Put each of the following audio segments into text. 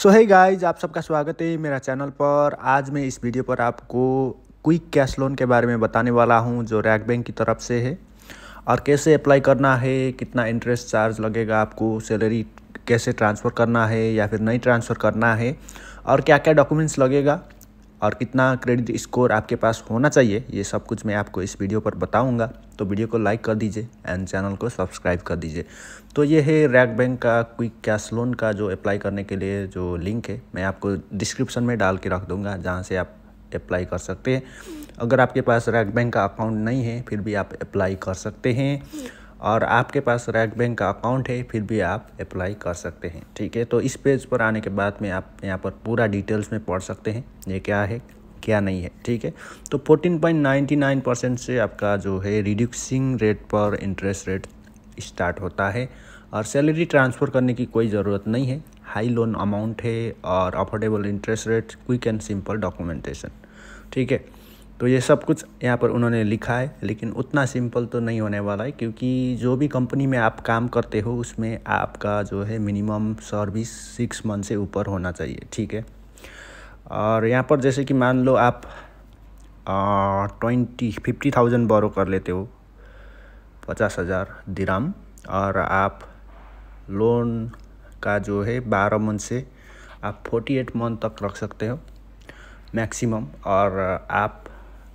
सो है गाइज आप सबका स्वागत है मेरा चैनल पर आज मैं इस वीडियो पर आपको क्विक कैश लोन के बारे में बताने वाला हूं जो रैक बैंक की तरफ से है और कैसे अप्लाई करना है कितना इंटरेस्ट चार्ज लगेगा आपको सैलरी कैसे ट्रांसफ़र करना है या फिर नहीं ट्रांसफ़र करना है और क्या क्या डॉक्यूमेंट्स लगेगा और कितना क्रेडिट स्कोर आपके पास होना चाहिए ये सब कुछ मैं आपको इस वीडियो पर बताऊंगा तो वीडियो को लाइक कर दीजिए एंड चैनल को सब्सक्राइब कर दीजिए तो ये है रैक बैंक का क्विक कैश लोन का जो अप्लाई करने के लिए जो लिंक है मैं आपको डिस्क्रिप्शन में डाल के रख दूँगा जहाँ से आप अप्लाई कर सकते हैं अगर आपके पास रैक बैंक का अकाउंट नहीं है फिर भी आप अप्लाई कर सकते हैं और आपके पास रैक बैंक का अकाउंट है फिर भी आप अप्लाई कर सकते हैं ठीक है तो इस पेज पर आने के बाद में आप यहाँ पर पूरा डिटेल्स में पढ़ सकते हैं ये क्या है क्या नहीं है ठीक है तो 14.99 परसेंट से आपका जो है रिड्यूसिंग रेट पर इंटरेस्ट रेट स्टार्ट होता है और सैलरी ट्रांसफ़र करने की कोई ज़रूरत नहीं है हाई लोन अमाउंट है और affordable interest rate quick and simple documentation ठीक है तो ये सब कुछ यहाँ पर उन्होंने लिखा है लेकिन उतना सिंपल तो नहीं होने वाला है क्योंकि जो भी कंपनी में आप काम करते हो उसमें आपका जो है मिनिमम सर्विस सिक्स मंथ से ऊपर होना चाहिए ठीक है और यहाँ पर जैसे कि मान लो आप ट्वेंटी फिफ्टी थाउजेंड बोरो कर लेते हो पचास हज़ार दिराम और आप लोन का जो है बारह मंथ से आप फोर्टी एट मंथ तक रख सकते हो मैक्सिमम और आप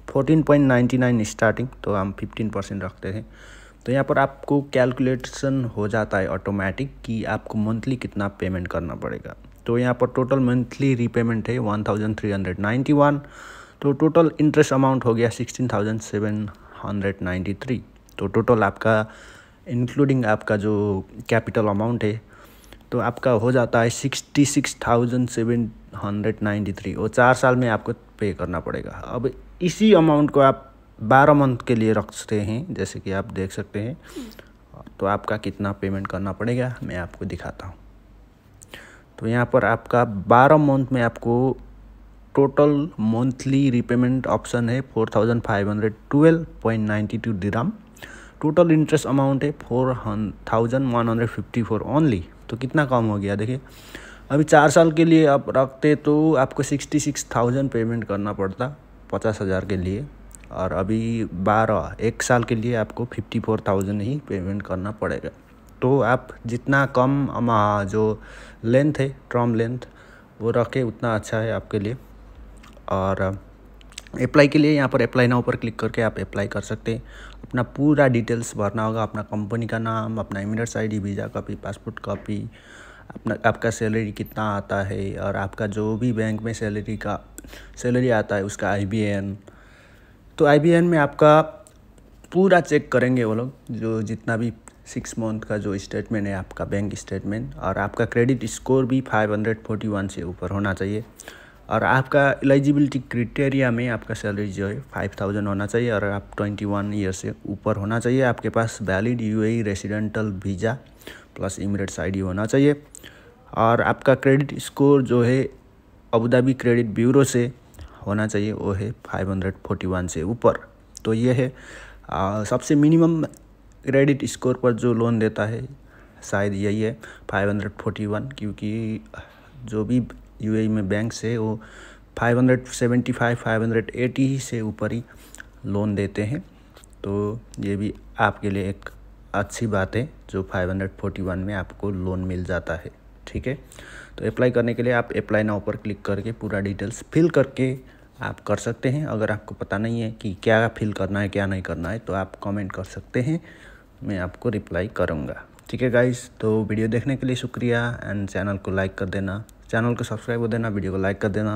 fourteen point ninety nine starting तो हम फिफ्टीन परसेंट रखते थे तो यहाँ पर आपको कैलकुलेशन हो जाता है ऑटोमेटिक कि आपको मंथली कितना पेमेंट करना पड़ेगा तो यहाँ पर टोटल मंथली रीपेमेंट है one thousand three hundred ninety one तो टोटल इंटरेस्ट अमाउंट हो गया sixteen thousand seven hundred ninety three तो टोटल आपका इंक्लूडिंग आपका जो कैपिटल अमाउंट है तो आपका हो जाता है sixty six thousand seven hundred ninety three और चार साल में आपको पे करना पड़ेगा अब इसी अमाउंट को आप बारह मंथ के लिए रखते हैं जैसे कि आप देख सकते हैं तो आपका कितना पेमेंट करना पड़ेगा मैं आपको दिखाता हूँ तो यहाँ पर आपका बारह मंथ में आपको टोटल मंथली रिपेमेंट ऑप्शन है four thousand five hundred twelve point ninety two dirham total interest amount है four thousand one hundred fifty four only तो कितना कम हो गया देखिए अभी चार साल के लिए आप रखते तो आपको सिक्सटी सिक्स थाउजेंड पेमेंट करना पड़ता पचास हज़ार के लिए और अभी बारह एक साल के लिए आपको फिफ्टी फोर थाउजेंड ही पेमेंट करना पड़ेगा तो आप जितना कम हाँ, जो लेंथ है टर्म लेंथ वो रखें उतना अच्छा है आपके लिए और अप्लाई के लिए यहाँ पर अप्लाई नाउ पर क्लिक करके आप अप्लाई कर सकते हैं अपना पूरा डिटेल्स भरना होगा अपना कंपनी का नाम अपना Emirates ID visa copy passport copy अपना आपका सैलरी कितना आता है और आपका जो भी बैंक में सैलरी का सैलरी आता है उसका आई तो आई में आपका पूरा चेक करेंगे वो लोग जो जितना भी सिक्स मंथ का जो स्टेटमेंट है आपका बैंक स्टेटमेंट और आपका क्रेडिट स्कोर भी फाइव हंड्रेड वन से ऊपर होना चाहिए और आपका एलिजिबिलिटी क्रिटेरिया में आपका सैलरी जो है फाइव थाउजेंड होना चाहिए और आप ट्वेंटी वन ईयर से ऊपर होना चाहिए आपके पास valid UAE residential visa plus Emirates ID होना चाहिए और आपका क्रेडिट स्कोर जो है अबूधाबी क्रेडिट ब्यूरो से होना चाहिए वो है फाइव हंड्रेड फोर्टी वन से ऊपर तो ये है आ, सबसे मिनिमम क्रेडिट स्कोर पर जो लोन देता है शायद यही है फाइव हंड्रेड फोर्टी वन क्योंकि जो भी यूएई e में बैंक से वो 575 580 से ऊपर ही लोन देते हैं तो ये भी आपके लिए एक अच्छी बात है जो 541 में आपको लोन मिल जाता है ठीक है तो अप्लाई करने के लिए आप अप्लाई नाउ पर क्लिक करके पूरा डिटेल्स फिल करके आप कर सकते हैं अगर आपको पता नहीं है कि क्या फिल करना है क्या नहीं करना है तो आप कमेंट कर सकते हैं मैं आपको रिप्लाई करूँगा ठीक है गाइस तो वीडियो देखने के लिए शुक्रिया एंड चैनल को लाइक कर देना चैनल को सब्सक्राइब कर देना वीडियो को लाइक कर देना